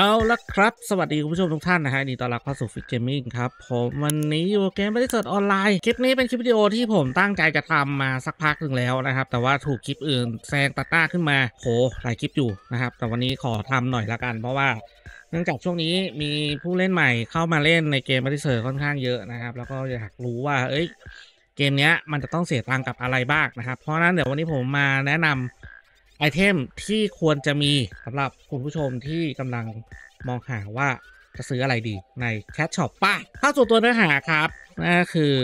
เอาละครับสวัสดีคุณผู้ชมทุกท่าน นะฮะนี่ต้อนรับเข้าสู่ฟิกเกมมิ่งครับผมวันนี้อยู่เกมบริษัทสออนไลน์คลิปนี้เป็นคลิปวิดีโอที่ผมตั้งใจจะทำมาสักพักหนึ่งแล้วนะครับ แต่ว่าถูกคลิปอื่นแซงตัดต้าขึ้นมาโหหลายคลิปอยู่นะครับแต่วันนี้ขอทำหน่อยละกัน เพราะว่า เนื่องจากช่วงนี้มีผู้เล่นใหม่เข้ามาเล่นในเกมบริษัทสค่อนข้างเยอะนะครับ แล้วก็อยากรู้ว่าเอ้ยเกมนี้มันจะต้องเสียตังกับอะไรบ้างนะครับเพราะนั้นเดี๋ยววันนี้ผมมาแนะนำไอเทมที่ควรจะมีสำหรับคุณผู้ชมที่กำลังมองหาว่าจะซื้ออะไรดีในแคชช็อปป้าถ้าส่วนตัวเนื้อหาครับนั่นคือ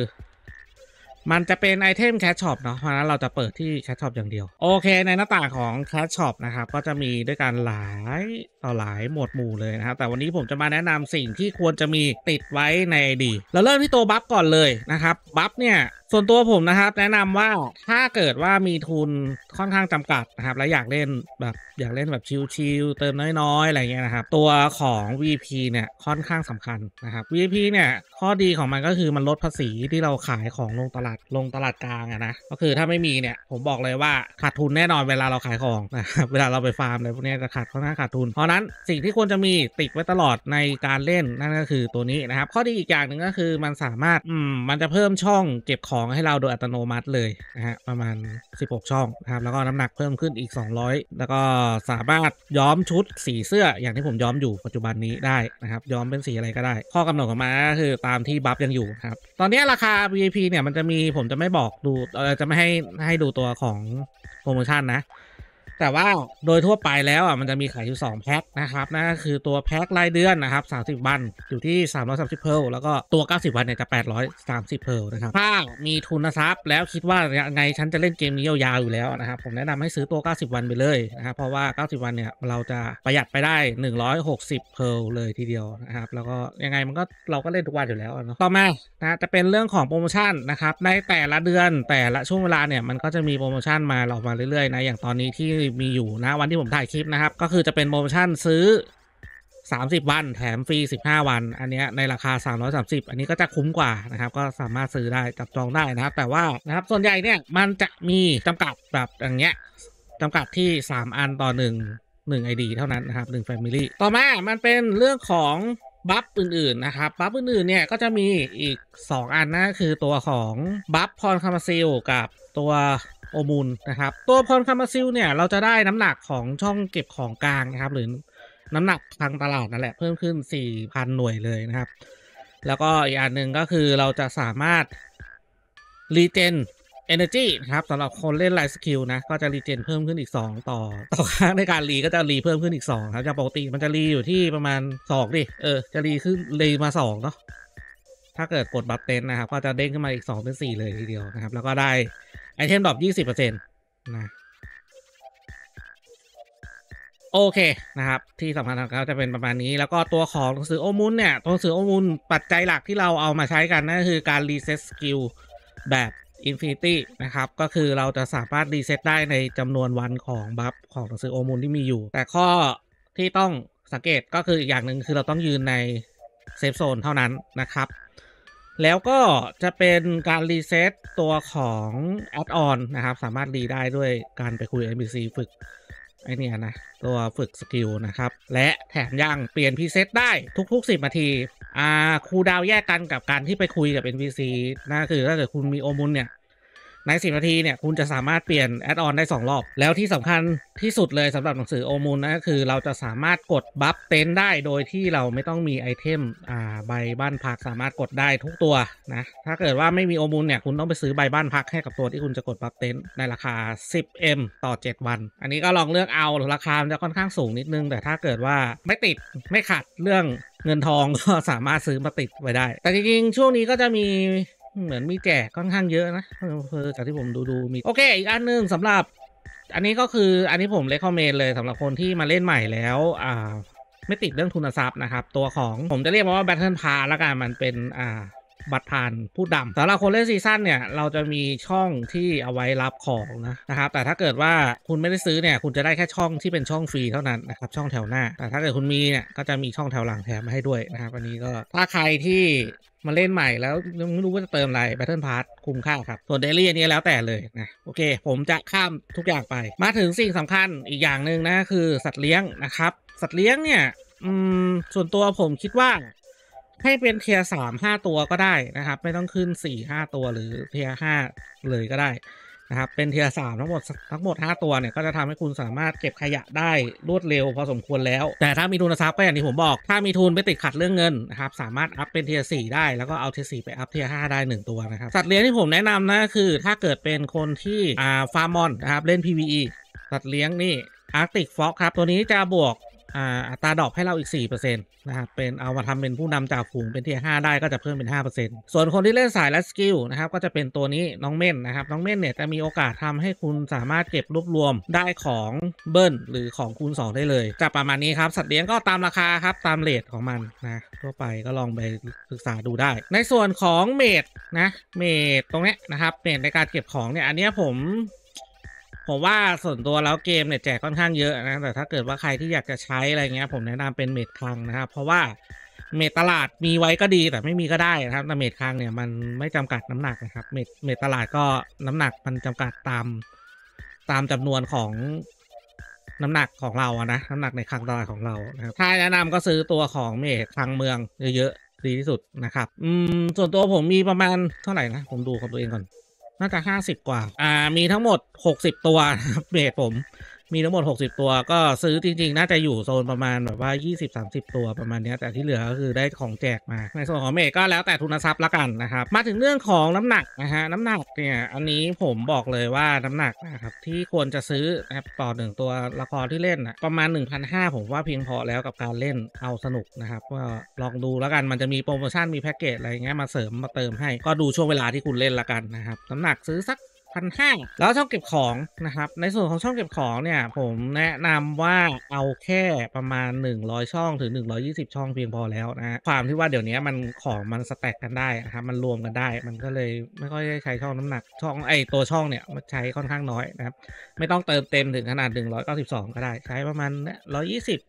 มันจะเป็นไอเทมแคชช็อปเนาะเพราะนั้นเราจะเปิดที่แคชช็อปอย่างเดียว โอเคในหน้าต่างของแคชช็อปนะครับก็จะมีด้วยกันหลายต่อหลายหมวดหมู่เลยนะครับแต่วันนี้ผมจะมาแนะนำสิ่งที่ควรจะมีติดไว้ในไอดีเราเริ่มที่ตัวบัฟก่อนเลยนะครับบัฟเนี่ย่วนตัวผมนะครับแนะนำว่าถ้าเกิดว่ามีทุนค่อนข้างจำกัดนะครับและอยากเล่นแบบอยากเล่นแบบชิลๆเติมน้อยๆอะไรเงี้ยนะครับตัวของ VP เนี่ยค่อนข้างสำคัญนะครับ VP เนี่ยข้อดีของมันก็คือมันลดภาษีที่เราขายของลงตลาดลงตลาดกลางอะนะก็คือถ้าไม่มีเนี่ยผมบอกเลยว่าขาดทุนแน่นอนเวลาเราขายของนะเวลาเราไปฟาร์มอะไรพวกนี้จะขาดค่อนข้างขาดทุนเพราะนั้นสิ่งที่ควรจะมีติดไว้ตลอดในการเล่นนั่นก็คือตัวนี้นะครับข้อดีอีกอย่างหนึ่งก็คือมันสามารถอืมมันจะเพิ่มช่องเก็บขององให้เราโดยอัตโนมัติเลยนะฮะประมาณ 16 ช่องนะครับ แล้วก็น้ำหนักเพิ่มขึ้นอีก 200 แล้วก็สามารถย้อมชุดสีเสื้ออย่างที่ผมย้อมอยู่ปัจจุบันนี้ได้นะครับ ย้อมเป็นสีอะไรก็ได้ข้อกำหนดของมันก็คือตามที่บัฟยังอยู่ครับ ตอนนี้ราคา VIP เนี่ยมันจะมีผมจะไม่บอกดูจะไม่ให้ให้ดูตัวของโปรโมชั่นนะแต่ว่าโดยทั่วไปแล้วอ่ะมันจะมีขายอยู่2แพ็คนะครับนั่นก็คือตัวแพ็ครายเดือนนะครับ30วันอยู่ที่ 330 เพลแล้วก็ตัว 90 วันเนี่ยจะ 830เพลนะครับถ้ามีทุนทรัพย์แล้วคิดว่าไงฉันจะเล่นเกมนี้ยาวๆอยู่แล้วนะครับผมแนะนำให้ซื้อตัว 90 วันไปเลยนะครับเพราะว่า 90 วันเนี่ยเราจะประหยัดไปได้ 160เพลเลยทีเดียวนะครับแล้วก็ ยังไงมันก็เราก็เล่นทุกวันอยู่แล้วเนาะต่อมานะจะเป็นเรื่องของโปรโมชั่นนะครับในแต่ละเดือนแต่ละช่วงเวลาเนี่ยมันก็จะมีโปรโมชั่นมาออกมาเรื่อยๆนะอย่างตอนนี้ที่ที่มีอยู่นะ วันที่ผมถ่ายคลิปนะครับ ก็คือจะเป็นโปรโมชั่นซื้อ 30 วันแถมฟรี15 วัน อันนี้ในราคา 330 อันนี้ก็จะคุ้มกว่านะครับ ก็สามารถซื้อได้จับจองได้นะครับแต่ว่านะครับส่วนใหญ่เนี่ย มันจะมีจำกัดแบบอย่างเงี้ยจำกัดที่ 3 อันต่อ1 1 ID เท่านั้นนะครับ1 Family ต่อมามันเป็นเรื่องของบัฟอื่นๆนะครับบัฟอื่นๆเนี่ยก็จะมีอีก 2 อันนะคือตัวของบัฟพรคามาซิลกับตัวโอมูลนะครับตัวพรคามาซิลเนี่ย เราจะได้น้ำหนักของช่องเก็บของกลางนะครับหรือน้ำหนักทางตลาดนั่นแหละเพิ่มขึ้น4พันหน่วยเลยนะครับ แล้วก็อีกอันหนึ่งก็คือเราจะสามารถรีเจนเนอร์จีนะครับสำหรับคนเล่นไลท์สกิลนะก็จะรีเจนเพิ่มขึ้นอีก 2 ต่อต่อครั้งในการรีก็จะรีเพิ่มขึ้นอีก 2 ครับจาปกติมันจะรีอยู่ที่ประมาณ2ดิเออ จะรีขึ้นรีมา2เนาะถ้าเกิดกดบัฟเต็นนะครับ ก็จะเด้งขึ้นมาอีกสองเป็นสี่เลยทีเดียวนะครับแล้วก็ได้ไอเทมดรอปยี่สิบเปอร์เซ็นต์นะโอเคนะครับ ที่สำคัญของเขาจะเป็นประมาณนี้ แล้วก็ตัวของหนังสือโอมุนเนี่ยตัวหนังสือโอมุนปัจจัยหลักที่เราเอามาใช้กันนั่นคือการรีเซ็ตสกิลแบบอินฟินิตี้นะครับ ก็คือเราจะสามารถรีเซ็ตได้ในจำนวนวันของบัฟ ของหนังสือโอมุลที่มีอยู่ แต่ข้อที่ต้องสังเกตก็คืออีกอย่างหนึ่งคือเราต้องยืนในเซฟโซนเท่านั้นนะครับ แล้วก็จะเป็นการรีเซ็ตตัวของแอดออนนะครับ สามารถรีได้ด้วยการไปคุย NPC ฝึกไอเนี่ยนะตัวฝึกสกิลนะครับ และแถมยังเปลี่ยนพีเซ็ตได้ทุกๆ 10นาที อ่าคูดาวแยกกันกับการที่ไปคุยกับ NPC นั่นคือถ้าเกิดคุณมีโอมุนเนี่ยใน 10 นาที เนี่ย คุณจะสามารถเปลี่ยน แอดออน ได้ 2 รอบ แล้วที่สำคัญที่สุดเลยสำหรับ หนังสือ โอมูลนะก็คือเราจะสามารถกด บัฟเต็น ได้ โดยที่เราไม่ต้องมีไอเทมอ่าใบบ้านพัก สามารถกดได้ทุกตัว นะ ถ้าเกิดว่าไม่มี โอมูลเนี่ย คุณต้องไปซื้อ ใบ บ้านพักให้กับตัวที่คุณจะกด บัฟเต็น ใน ราคา 10M ต่อ 7 วัน อันนี้ก็ลอง เลือก เอา ราคาจะ ค่อนข้าง สูง นิดนึงแต่ ถ้า เกิดว่าไม่ติดไม่ขัดเรื่องเงินทองก็สามารถซื้อมาติดไว้ได้ แต่จริงๆช่วงนี้ก็จะมีเหมือนมีแจกค่อนข้างเยอะนะเพอจากที่ผมดูดูมีโอเคอีกอันหนึ่งสำหรับ อันนี้ก็คืออันนี้ผมเลคอมเมนเลยสำหรับคนที่มาเล่นใหม่แล้ว อ่า ไม่ติดเรื่องทุนทรัพย์นะครับ ตัวของผมจะเรียกว่าแบทเทิลพาแล้วกันมันเป็น อ่าบัตรผ่านผู้ดำสำหรับคนเล่นซีซั่นเนี่ย เราจะมีช่องที่เอาไว้รับของนะนะครับแต่ถ้าเกิดว่าคุณไม่ได้ซื้อเนี่ย คุณจะได้แค่ช่องที่เป็นช่องฟรีเท่านั้นนะครับ ช่องแถวหน้า แต่ถ้าเกิดคุณมีเนี่ย ก็จะมีช่องแถวหลังแถมมาให้ด้วยนะครับวันนี้ก็ถ้าใครที่มาเล่นใหม่แล้ว ไม่รู้ว่าจะเติมอะไรแบตเทิลพาร์ตคุ้มค่าครับส่วนเดลี่อันนี้แล้วแต่เลยนะโอเค ผมจะข้ามทุกอย่างไป มาถึงสิ่งสำคัญอีกอย่างหนึ่งนะคือสัตว์เลี้ยงนะครับ สัตว์เลี้ยงเนี่ยส่วนตัวผมคิดว่าให้เป็นเทียสามห้าตัวก็ได้นะครับ ไม่ต้องขึ้นสี่ห้าตัวหรือเทียห้าเลยก็ได้นะครับเป็นเทียสามทั้งหมดทั้งหมดห้าตัวเนี่ยก็จะทำให้คุณสามารถเก็บขยะได้รวดเร็วพอสมควรแล้ว แต่ถ้ามีทุนทรัพย์ก็อย่างที่ผมบอกถ้ามีทุนไปติดขัดเรื่องเงินนะครับสามารถอัพเป็นเทียสี่ได้แล้วก็เอาเทียสี่ไปอัพเทียห้าได้หนึ่งตัวนะครับสัตว์เลี้ยงที่ผมแนะนำนะคือถ้าเกิดเป็นคนที่อ่าฟาร์มอนนะครับเล่น PVE สัตว์เลี้ยงนี่อาร์ติกฟ็อกครับ ตัวนี้จะบวกอัตราดอกให้เราอีก 4%นะครับเป็นเอามาทำเป็นผู้นำจากฝูงเป็นเที้5ได้ก็จะเพิ่มเป็น 5%ส่วนคนที่เล่นสายและสกิลนะครับก็จะเป็นตัวนี้น้องเม่นนะครับน้องเม่นเนี่ยจะมีโอกาสทำให้คุณสามารถเก็บรวบรวมได้ของเบิ้ลหรือของคูณ2 ได้เลยจะประมาณนี้ครับสัตว์เลี้ยงก็ตามราคาครับ ตามเลทของมันนะทั่วไปก็ลองไปศึกษาดูได้ ในส่วนของเมดนะเมดตรงนี้นะครับเมดในการเก็บของเนี่ยอันนี้ผมผมว่าส่วนตัวแล้วเกมเนี่ยแจกค่อนข้างเยอะนะแต่ถ้าเกิดว่าใครที่อยากจะใช้อะไรเงี้ย ผมแนะนำเป็นเมดคังนะครับเพราะว่าเมดตลาดมีไว้ก็ดี แต่ไม่มีก็ได้นะครับแต่เมดคัง เนี่ย มันไม่จำกัดน้ำหนักนะครับเมดเมดตลาดก็น้ำหนักมันจำกัดตามตามจำนวนของน้ำหนักของเราอะนะน้ำหนักในคังตลาดของเรานะครับถ้าแนะนำก็ซื้อตัวของเมดคังเมืองเยอะๆดีที่สุดนะครับอืมส่วนตัวผมมีประมาณเท่าไหร่นะผมดูของตัวเองก่อนน่าจะห้าสิบกว่า อ่า มีทั้งหมดหกสิบตัวครับเบรดผมมีทั้งหมด60 ตัวก็ซื้อจริงๆ น่าจะอยู่โซนประมาณแบบว่า 20-30 ตัวประมาณนี้แต่ที่เหลือก็คือได้ของแจกมาในส่วนของเมก็แล้วแต่ทุนทรัพย์ละกันนะครับ มาถึงเรื่องของน้ำหนักนะฮะ น้ำหนักเนี่ย อันนี้ผมบอกเลยว่าน้ำหนักนะครับ ที่ควรจะซื้อนะครับต่อหนึ่งตัวละครที่เล่นนะประมาณ 1,500ผมว่าเพียงพอแล้วกับการเล่นเอาสนุกนะครับก็ลองดูแล้วกันมันจะมีโปรโมชั่นมีแพ็กเกจอะไรเงี้ยมาเสริมมาเติมให้ ก็ดูช่วงเวลาที่คุณเล่นละกันนะครับน้ำหนักซื้อสักนห้าแล้วช่องเก็บของนะครับ ในส่วนของช่องเก็บของเนี่ยผมแนะนำว่าเอาแค่ประมาณ 100 ช่องถึง 120 ช่องเพียงพอแล้วนะความที่ว่าเดี๋ยวนี้มันของมันสแต็กกันได้นะครับมันรวมกันได้มันก็เลยไม่ค่อยใช้ช่องน้ำหนัก ช่องไอตัวช่องเนี่ยมันใช้ค่อนข้างน้อยนะครับไม่ต้องเติมเต็มถึงขนาด 192 ก็ได้ใช้ประมาณ 120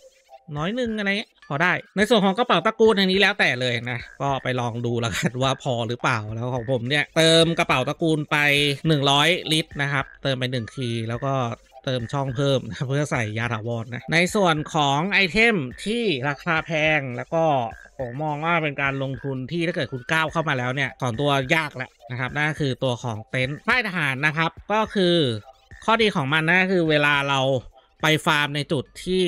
น้อยนึงอะไรพอได้ ในส่วนของกระเป๋าตะกูลอันนี้แล้วแต่เลยนะ ก็ไปลองดูแล้วกันว่าพอหรือเปล่าแล้วของผมเนี่ย เติมกระเป๋าตะกูลไป 100 ลิตรนะครับ เติมไป1คีแล้วก็เติมช่องเพิ่มเพื่อใส่ยาถาวรนะ ในส่วนของไอเทมที่ราคาแพงแล้วก็ผมมองว่าเป็นการลงทุนที่ถ้าเกิดคุณก้าวเข้ามาแล้วเนี่ยถอนตัวยากแหละนะครับนั่นคือตัวของเต็นท์ค่ายทหารนะครับ ก็คือข้อดีของมันนะคือเวลาเราไปฟาร์มในจุดที่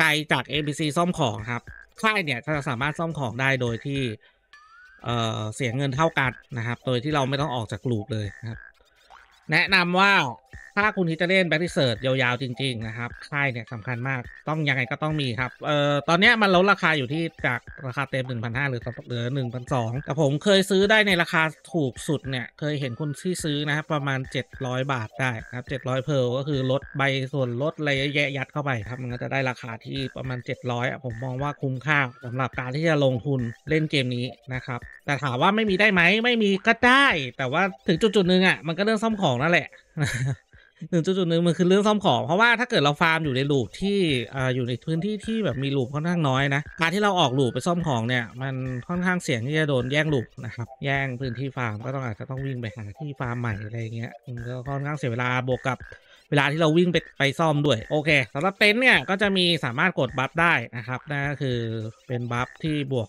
ไกลจาก ABC ซ่อมของครับ ค่ายเนี่ยจะสามารถซ่อมของได้โดยที่ เอ่อเสียเงินเท่ากันนะครับ โดยที่เราไม่ต้องออกจากกลุ่มเลยครับ แนะนำว่าถ้าคุณที่จะเล่นแบ็กที่เซิร์ชยาวๆ จริงๆ นะครับ ค่ายเนี่ยสำคัญมาก ต้องยังไงก็ต้องมีครับ เอ่อ ตอนนี้มันลดราคาอยู่ที่จากราคาเต็ม 1,500 หรือเหลือ 1,200แต่ผมเคยซื้อได้ในราคาถูกสุดเนี่ย เคยเห็นคนที่ซื้อนะครับ ประมาณ 700 บาทได้ครับ 700เพลก็คือลดใบส่วนลดอะไรแยะยัดเข้าไปครับ มันก็จะได้ราคาที่ประมาณ700อ่ะผมมองว่าคุ้มค่าสำหรับการที่จะลงทุนเล่นเกมนี้นะครับ แต่ถามว่าไม่มีได้ไหมไม่มีก็ได้แต่ว่าถึงจุดๆนึงอ่ะมันก็เรื่องซ่อมของนั่นแหละหนึ่งจุดหนึ่งมันคือเรื่องซ่อมของเพราะว่าถ้าเกิดเราฟาร์มอยู่ในลูปที่อ่าอยู่ในพื้นที่ที่แบบมีลูปค่อนข้างน้อยนะการที่เราออกลูปไปซ่อมของเนี่ยมันค่อนข้างเสี่ยงที่จะโดน แย่งลูปนะครับแย่งพื้นที่ฟาร์มก็ต้องอาจจะต้องวิ่งไปหาที่ฟาร์มใหม่อะไรเงี้ยมันก็ค่อนข้างเสียเวลาบวกกับเวลาที่เราวิ่งไปไปซ่อมด้วยโอเคสำหรับเต็นท์เนี่ยก็จะมีสามารถกดบัฟได้นะครับนั่นก็คือเป็นบัฟที่บวก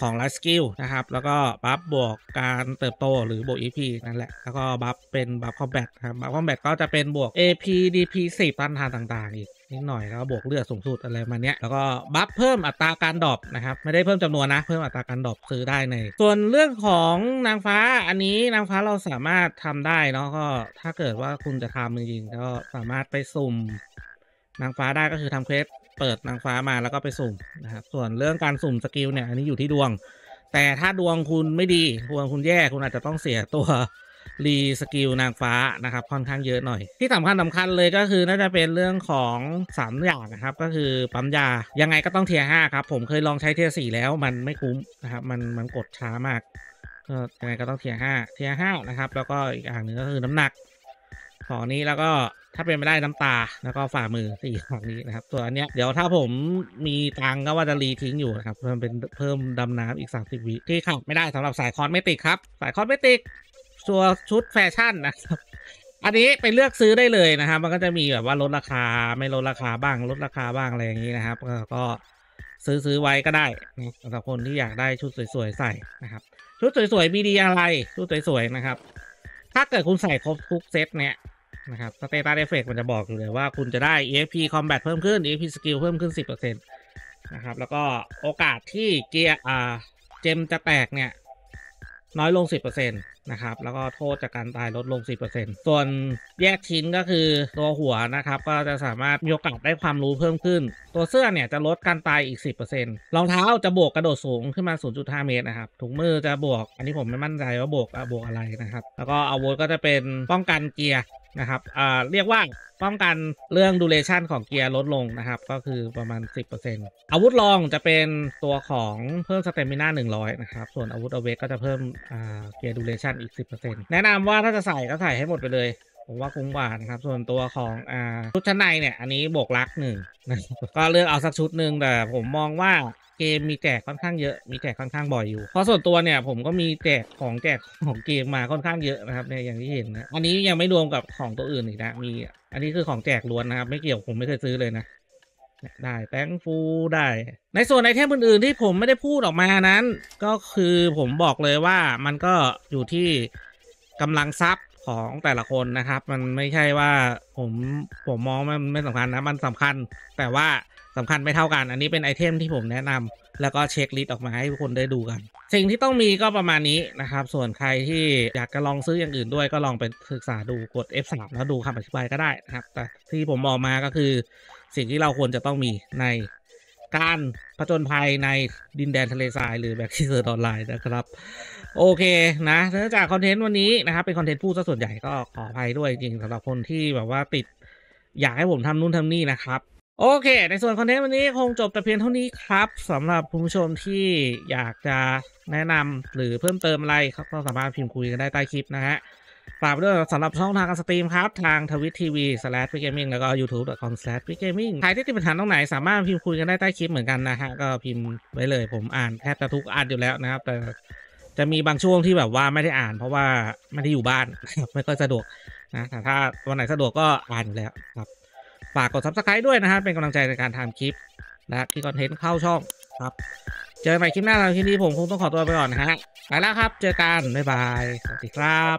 ของไลฟ์สกิลนะครับ แล้วก็บัฟบวกการเติบโตหรือบวก EP นั่นแหละ แล้วก็บัฟเป็นบัฟคอมแบทครับบัฟคอมแบทก็จะเป็นบวก AP DP 10ต้านทานต่างๆอีก นิดหน่อยแล้วบวกเลือดสูงสุดอะไรมาเนี้ย แล้วก็บัฟเพิ่มอัตราการดรอปนะครับ ไม่ได้เพิ่มจำนวนนะ เพิ่มอัตราการดรอปซื้อได้ใน ส่วนเรื่องของนางฟ้าอันนี้นางฟ้าเราสามารถทำได้เนาะก็ถ้าเกิดว่าคุณจะทำจริงๆก็สามารถไปสุ่มนางฟ้าได้ก็คือทำเควสเปิดนางฟ้ามาแล้วก็ไปสุ่มนะครับส่วนเรื่องการสุ่มสกิลเนี่ยอันนี้อยู่ที่ดวง แต่ถ้าดวงคุณไม่ดีดวงคุณแย่คุณอาจจะต้องเสียตัวรีสกิลนางฟ้านะครับค่อนข้างเยอะหน่อยที่สำคัญสำคัญเลยก็คือ น่าจะเป็นเรื่องของ3อย่างนะครับ ก็คือปั๊มยายังไงก็ต้องเทียห้าครับ ผมเคยลองใช้เทียสี่แล้วมันไม่คุ้มนะครับ มันมันกดช้ามากก็ยังไงก็ต้องเทียห้าเทียห้านะครับ แล้วก็อีกอย่างหนึ่งก็คือน้ำหนักของนี้แล้วก็ถ้าเป็นไม่ได้น้ำตา แล้วก็ฝ่ามือสี่อย่างนี้นะครับส่วนอันเนี้ยเดี๋ยวถ้าผมมีตังก็ว่าจะรีทิ้งอยู่นะครับเพิ่มเป็นเพิ่มดำน้ำอีกสามสิบวิที่ขับไม่ได้สำหรับสายคอนไม่ติดครับ สายคอนไม่ติดตัวชุดแฟชั่นนะครับอันนี้ไปเลือกซื้อได้เลยนะครับ มันก็จะมีแบบว่าลดราคาไม่ลดราคาบ้าง ลดราคาบ้าง อะไรอย่างนี้นะครับ ก็ซื้อซื้อไว้ก็ได้สำหรับคนที่อยากได้ชุดสวยๆใส่นะครับ ชุดสวยๆมีดีอะไรชุดสวยๆนะครับ ถ้าเกิดคุณใส่ครบทุกเซตเนี่ยนะครับสเตตัสเอฟเฟกมันจะบอกอยู่เลยว่าคุณจะได้ EXP Combat เพิ่มขึ้น EXP Skill เพิ่มขึ้น 10%นะครับแล้วก็โอกาสที่เกียร์อ่าเจมจะแตกเนี่ย น้อยลง 10%นนะครับแล้วก็โทษจากการตายลดลง 10%ส่วนแยกชิ้นก็คือตัวหัวนะครับ ก็จะสามารถมีโอกาสได้ความรู้เพิ่มขึ้น ตัวเสื้อเนี่ยจะลดการตายอีก 10%รองเท้าจะบวกกระโดดสูงขึ้นมา0.5เมตรนะครับถุงมือจะบวกอันนี้ผมไม่มั่นใจว่าบวกบวกอะไรนะครับแล้วก็อาวุธก็จะเป็นป้องกันเกียร์นะครับอ่าเรียกว่าป้องกันเรื่องดูเลชันของเกียร์ลดลงนะครับก็คือประมาณ10%อาวุธรองจะเป็นตัวของเพิ่มสเตมิน่า100นะครับส่วนอาวุธอเวกก็จะเพิ่มเกียร์ดูเลชันันอีก10%แนะนำว่าถ้าจะใส่ก็ใส่ให้หมดไปเลย ผมว่าคุ้มกว่านะครับส่วนตัวของอ่าชุดชั้นในเนี่ยอันนี้บวกลักหนึ่งก็เลือกเอาสักชุดหนึ่งแต่ ผมมองว่าเกมมีแจกค่อนข้างเยอะมีแจกค่อนข้างบ่อยอยู่ เพราะส่วนตัวเนี่ยผมก็มีแจกของแจกของเกมมาค่อนข้างเยอะนะครับเนี่ยอย่างที่เห็นนะอันนี้ยังไม่รวมกับของตัวอื่นอีกนะมีอันนี้คือของแจกล้วนนะครับไม่เกี่ยวผมไม่เคยซื้อเลยนะได้แตงฟูได้ ในส่วนไอเทมอื่น ๆ ที่ผมไม่ได้พูดออกมานั้น ก็คือผมบอกเลยว่ามันก็อยู่ที่กำลังทรัพย์ของแต่ละคนนะครับมันไม่ใช่ว่าผมผมมองมันไม่สำคัญนะมันสำคัญ แต่ว่าสำคัญไม่เท่ากัน อันนี้เป็นไอเทมที่ผมแนะนำแล้วก็เช็คลิสต์ออกมาให้ทุกคนได้ดูกัน สิ่งที่ต้องมีก็ประมาณนี้นะครับ ส่วนใครที่อยากจะลองซื้ออย่างอื่นด้วย ก็ลองไปศึกษาดูกด F3 แล้วดูคำอธิบายก็ได้นะครับ แต่ที่ผมบอกมาก็คือสิ่งที่เราควรจะต้องมีในการผจญภัยในดินแดนทะเลทรายหรือแบ็กี่เจอออนไลน์นะครับ โอเคนะเนื่องจากคอนเทนต์วันนี้นะครับ เป็นคอนเทนต์พูดซะส่วนใหญ่ก็ขออภัยด้วยจริงสำหรับคนที่แบบว่าติด อยากให้ผมทำนู่นทำนี่นะครับ โอเค ในส่วนคอนเทนต์วันนี้คงจบแต่เพียงเท่านี้ครับสำหรับคุณผู้ชมที่อยากจะแนะนำหรือเพิ่มเติมอะไรก็สามารถพิมพ์คุยกันได้ใต้คลิปนะฮะฝากด้วยสำหรับช่องทางการสตรีมครับทางทวิตทีวีสแลชพิกเกมิ่งแล้วก็ยูทูบดอทคอมสแลชพิกเกมิ่งใครที่ติดปัญหาตรงไหนสามารถพิมพ์คุยกันได้ใต้คลิปเหมือนกันนะฮะ ก็พิมพ์ไว้เลยผมอ่านแทบจะทุกอันอยู่แล้วนะครับ แต่จะมีบางช่วงที่แบบว่าไม่ได้อ่านเพราะว่าไม่ได้อยู่บ้าน ไม่ก็สะดวกนะแต่ถ้าวันไหนสะดวกก็อ่านอยู่แล้วครับ ฝากกดซับสไครต์ด้วยนะฮะเป็นกำลังใจในการทำคลิปและที่คอนเทนต์เข้าช่องครับ เจอกันใหม่คลิปหน้าเราคลิปนี้ผมคงต้องขอตัวไปก่อนนะฮะ ไปแล้วครับ เจอกันบ๊ายบาย สวัสดีครับ